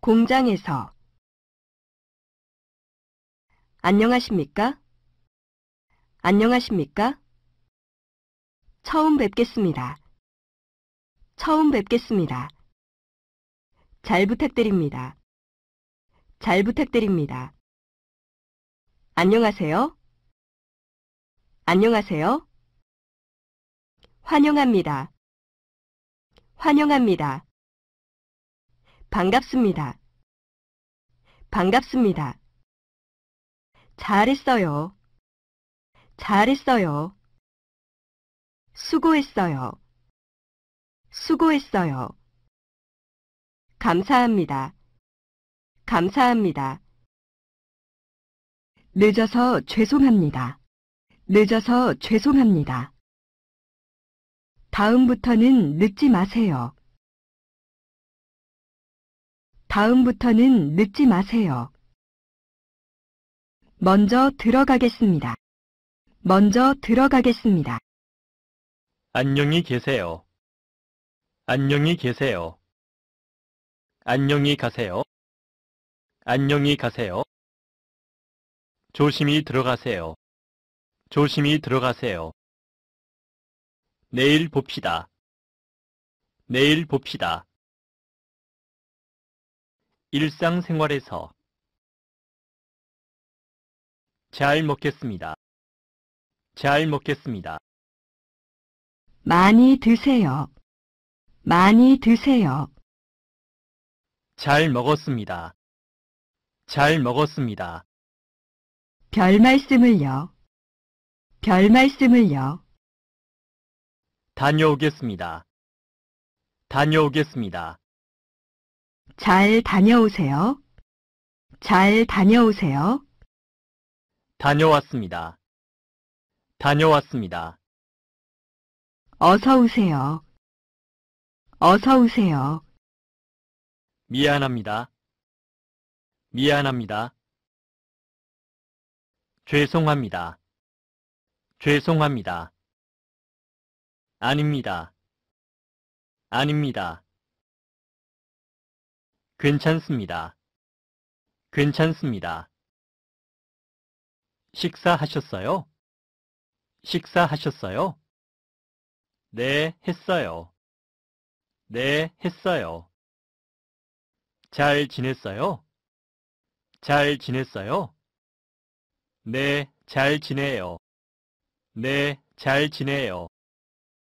공장에서 안녕하십니까? 안녕하십니까? 처음 뵙겠습니다. 처음 뵙겠습니다. 잘 부탁드립니다. 잘 부탁드립니다. 안녕하세요. 안녕하세요. 환영합니다. 환영합니다. 반갑습니다. 반갑습니다. 잘했어요. 잘했어요. 수고했어요. 수고했어요. 감사합니다. 감사합니다. 늦어서 죄송합니다. 늦어서 죄송합니다. 다음부터는 늦지 마세요. 다음부터는 늦지 마세요. 먼저 들어가겠습니다. 먼저 들어가겠습니다. 안녕히 계세요. 안녕히 계세요. 안녕히 가세요. 안녕히 가세요. 조심히 들어가세요. 조심히 들어가세요. 내일 봅시다. 내일 봅시다. 일상생활에서 잘 먹겠습니다. 잘 먹겠습니다. 많이 드세요. 많이 드세요. 잘 먹었습니다. 잘 먹었습니다. 별 말씀을요. 별 말씀을요. 다녀오겠습니다. 다녀오겠습니다. 잘 다녀오세요. 잘 다녀오세요. 다녀왔습니다. 다녀왔습니다. 어서 오세요. 어서 오세요. 미안합니다. 미안합니다. 죄송합니다. 죄송합니다. 아닙니다. 아닙니다. 괜찮습니다. 괜찮습니다. 식사하셨어요? 식사하셨어요? 네, 했어요. 네, 했어요. 잘 지냈어요? 잘 지냈어요? 네, 잘 지내요. 네, 잘 지내요.